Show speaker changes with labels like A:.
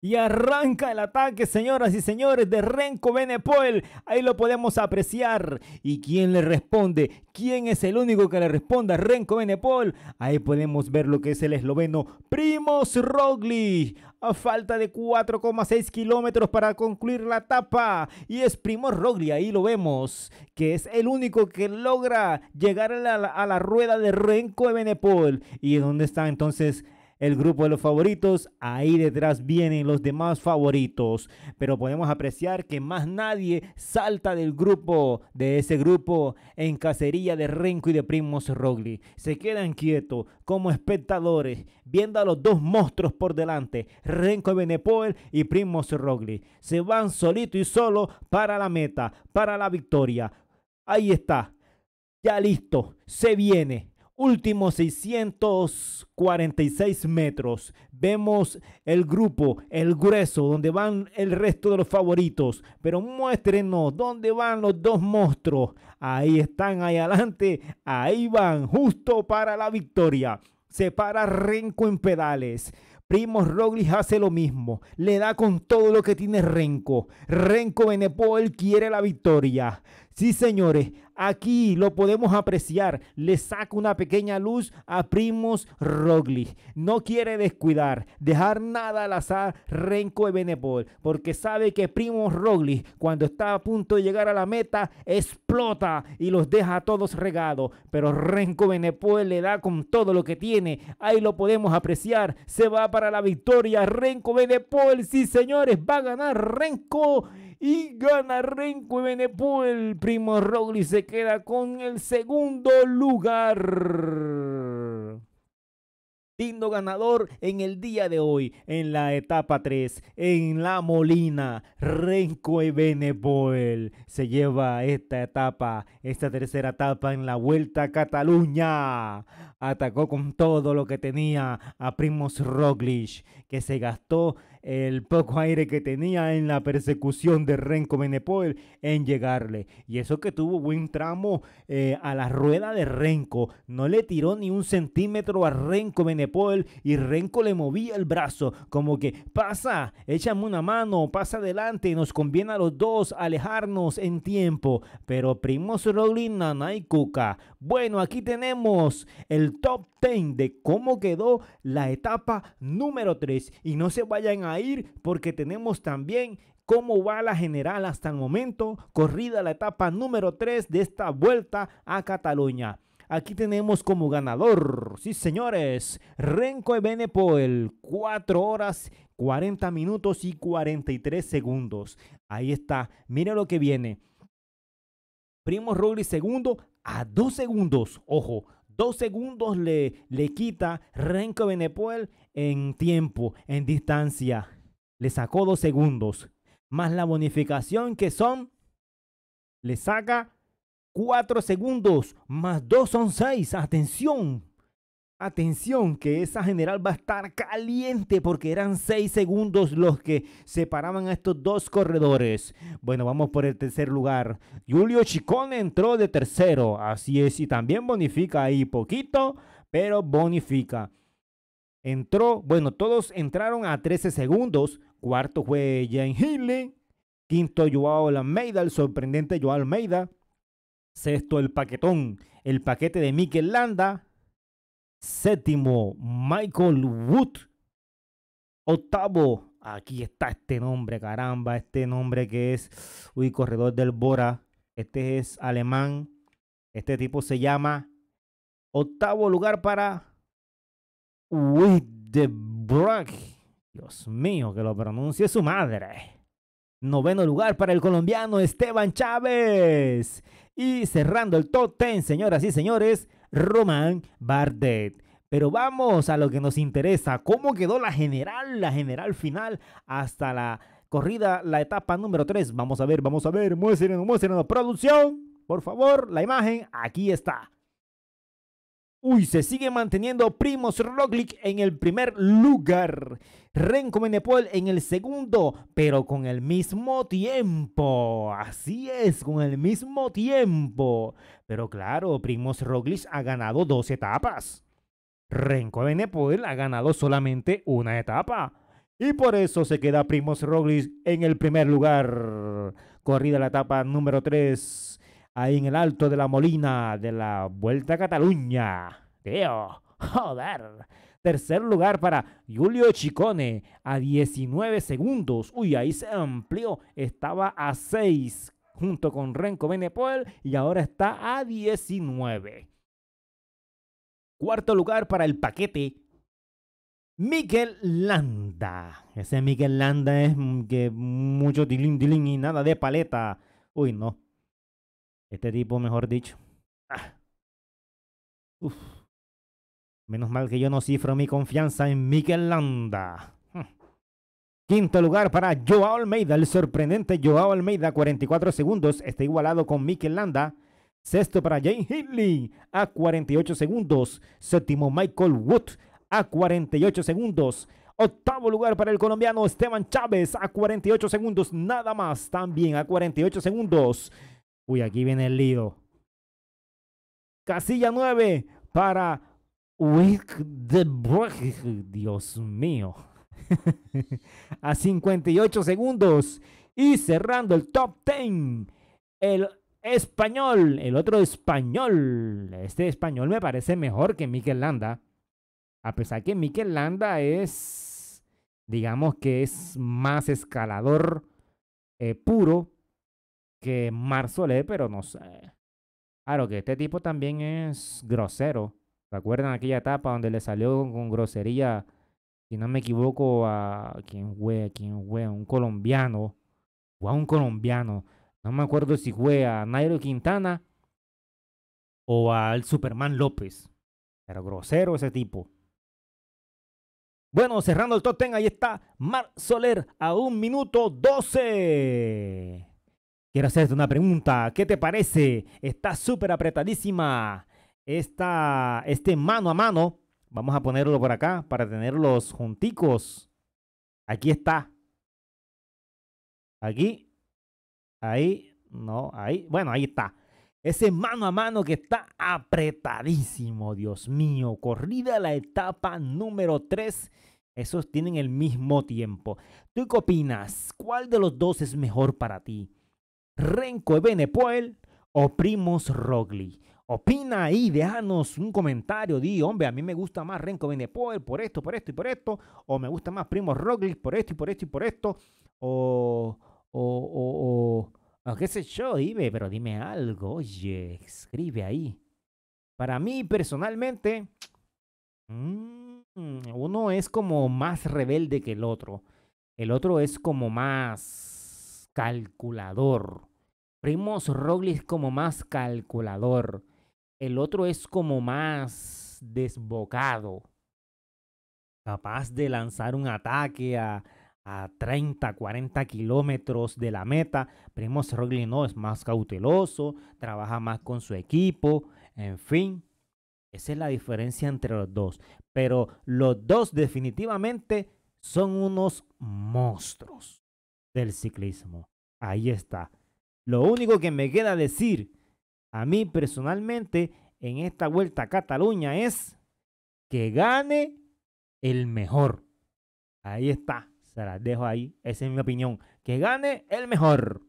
A: Y arranca el ataque, señoras y señores, de Renko Benepol. Ahí lo podemos apreciar. ¿Y quién le responde? ¿Quién es el único que le responda, a Renko Benepol. Ahí podemos ver lo que es el esloveno Primos Rogli. A falta de 4,6 kilómetros para concluir la etapa. Y es primos Rogli, ahí lo vemos, que es el único que logra llegar a la, rueda de Renko Benepol. ¿Y dónde está entonces el grupo de los favoritos, ahí detrás vienen los demás favoritos, pero podemos apreciar que más nadie salta del grupo, de ese grupo en cacería de Renko y de Primos Rogli. Se quedan quietos como espectadores, viendo a los dos monstruos por delante, Renko Benepoel y Primos Rogli. Se van solito y solo para la meta, para la victoria. Ahí está, ya listo, se viene últimos 646 metros vemos el grupo, el grueso, donde van el resto de los favoritos. Pero muéstrenos dónde van los dos monstruos. Ahí están, ahí adelante, ahí van, justo para la victoria. Se para Renko en pedales. Primo Roglic hace lo mismo, le da con todo lo que tiene Renco Renko Benepol quiere la victoria. Sí, señores, aquí lo podemos apreciar. Le saca una pequeña luz a Primos Roglic. No quiere descuidar, dejar nada al azar Renko y Benepol, porque sabe que Primos Roglic, cuando está a punto de llegar a la meta, explota y los deja a todos regados. Pero Renko Benepol le da con todo lo que tiene. Ahí lo podemos apreciar. Se va para la victoria. Renko Benepol, sí, señores, va a ganar Renko y gana Renko Benepoel. Primo Roglic se queda con el segundo lugar. Lindo ganador en el día de hoy, en la etapa 3, en La Molina, Renko y se lleva esta etapa, esta tercera etapa en la Vuelta a Cataluña. Atacó con todo lo que tenía a Primoz Roglic, que se gastó el poco aire que tenía en la persecución de Renko Benepoel en llegarle. Y eso que tuvo buen tramo eh, a la rueda de Renko. No le tiró ni un centímetro a Renko Benepoel y Renko le movía el brazo como que pasa, échame una mano, pasa adelante, nos conviene a los dos alejarnos en tiempo. Pero primos Roglic, Nana y Bueno, aquí tenemos el top 10 de cómo quedó la etapa número 3 y no se vayan a ir porque tenemos también cómo va la general hasta el momento, corrida la etapa número 3 de esta vuelta a Cataluña. Aquí tenemos como ganador, sí señores, Renko el 4 horas 40 minutos y 43 segundos. Ahí está, mira lo que viene. Primo Roglic segundo a 2 segundos, ojo, Dos segundos le, le quita Renko Benepoel en tiempo, en distancia. Le sacó dos segundos. Más la bonificación que son, le saca cuatro segundos. Más dos son seis. Atención. Atención, que esa general va a estar caliente porque eran 6 segundos los que separaban a estos dos corredores. Bueno, vamos por el tercer lugar. Julio Chicón entró de tercero, así es, y también bonifica ahí poquito, pero bonifica. Entró, bueno, todos entraron a 13 segundos. Cuarto fue Jane Healy. Quinto, Joao Almeida, el sorprendente Joao Almeida. Sexto, el paquetón, el paquete de Mikel Landa. Séptimo, Michael Wood. Octavo, aquí está este nombre, caramba, este nombre que es, uy, corredor del Bora. Este es alemán. Este tipo se llama. Octavo lugar para With Dios mío, que lo pronuncie su madre. Noveno lugar para el colombiano Esteban Chávez. Y cerrando el top ten, señoras y señores, Román Bardet. Pero vamos a lo que nos interesa, cómo quedó la general, la general final hasta la corrida, la etapa número 3. Vamos a ver, vamos a ver, muéstrenos, muéstrenos, producción, por favor, la imagen, aquí está. Uy, se sigue manteniendo Primos Roglic en el primer lugar. Renko Menepol en el segundo, pero con el mismo tiempo. Así es, con el mismo tiempo. Pero claro, Primos Roglic ha ganado dos etapas. Renko Menepol ha ganado solamente una etapa. Y por eso se queda Primos Roglic en el primer lugar. Corrida la etapa número 3 ahí en el alto de la Molina de la Vuelta a Cataluña. Tío, joder. Tercer lugar para Julio Chicone a 19 segundos. Uy, ahí se amplió. Estaba a 6 junto con Renko Benepoel y ahora está a 19. Cuarto lugar para el paquete Miquel Landa. Ese Miguel Landa es mm, que mucho dilin tilín y nada de paleta. Uy, no. Este tipo, mejor dicho. Ah. Menos mal que yo no cifro mi confianza en Miquel Landa. Hm. Quinto lugar para Joao Almeida. El sorprendente Joao Almeida, 44 segundos. Está igualado con Mikel Landa. Sexto para Jane Hindley, a 48 segundos. Séptimo Michael Wood a 48 segundos. Octavo lugar para el colombiano Esteban Chávez a 48 segundos. Nada más también a 48 segundos. Uy, aquí viene el lío. Casilla 9 para Wick de Dios mío. a 58 segundos. Y cerrando el top 10. El español. El otro español. Este español me parece mejor que Mikel Landa. A pesar que Mikel Landa es. Digamos que es más escalador eh, puro que Soler, pero no sé. Claro que este tipo también es grosero. ¿Se acuerdan aquella etapa donde le salió con, grosería, si no me equivoco, a quién fue, quién fue, a un colombiano, o a un colombiano, no me acuerdo si fue a Nairo Quintana o al Superman López. Pero grosero ese tipo. Bueno, cerrando el top ahí está Mar Soler a un minuto 12. Quiero hacerte una pregunta. ¿Qué te parece? Está súper apretadísima esta, este mano a mano. Vamos a ponerlo por acá para tenerlos junticos. Aquí está. Aquí. Ahí. No, ahí. Bueno, ahí está. Ese mano a mano que está apretadísimo, Dios mío. Corrida la etapa número 3. Esos tienen el mismo tiempo. ¿Tú qué opinas? ¿Cuál de los dos es mejor para ti? Renko Ebenepoel o Primos Rogli. Opina ahí, déjanos un comentario, di, hombre, a mí me gusta más Renko Benepoel por esto, por esto y por esto, o me gusta más Primos Rogli por esto y por esto y por esto, o, o, o, o, qué sé yo, dime, pero dime algo, oye, escribe ahí. Para mí, personalmente, mm, uno es como más rebelde que el otro. El otro es como más calculador. Primos es como más calculador. El otro es como más desbocado. Capaz de lanzar un ataque a, a 30, 40 kilómetros de la meta. Primos Rogli no es más cauteloso, trabaja más con su equipo, en fin. Esa es la diferencia entre los dos. Pero los dos definitivamente son unos monstruos del ciclismo. Ahí está. Lo único que me queda decir a mí personalmente en esta vuelta a Cataluña es que gane el mejor. Ahí está. Se las dejo ahí. Esa es mi opinión. Que gane el mejor.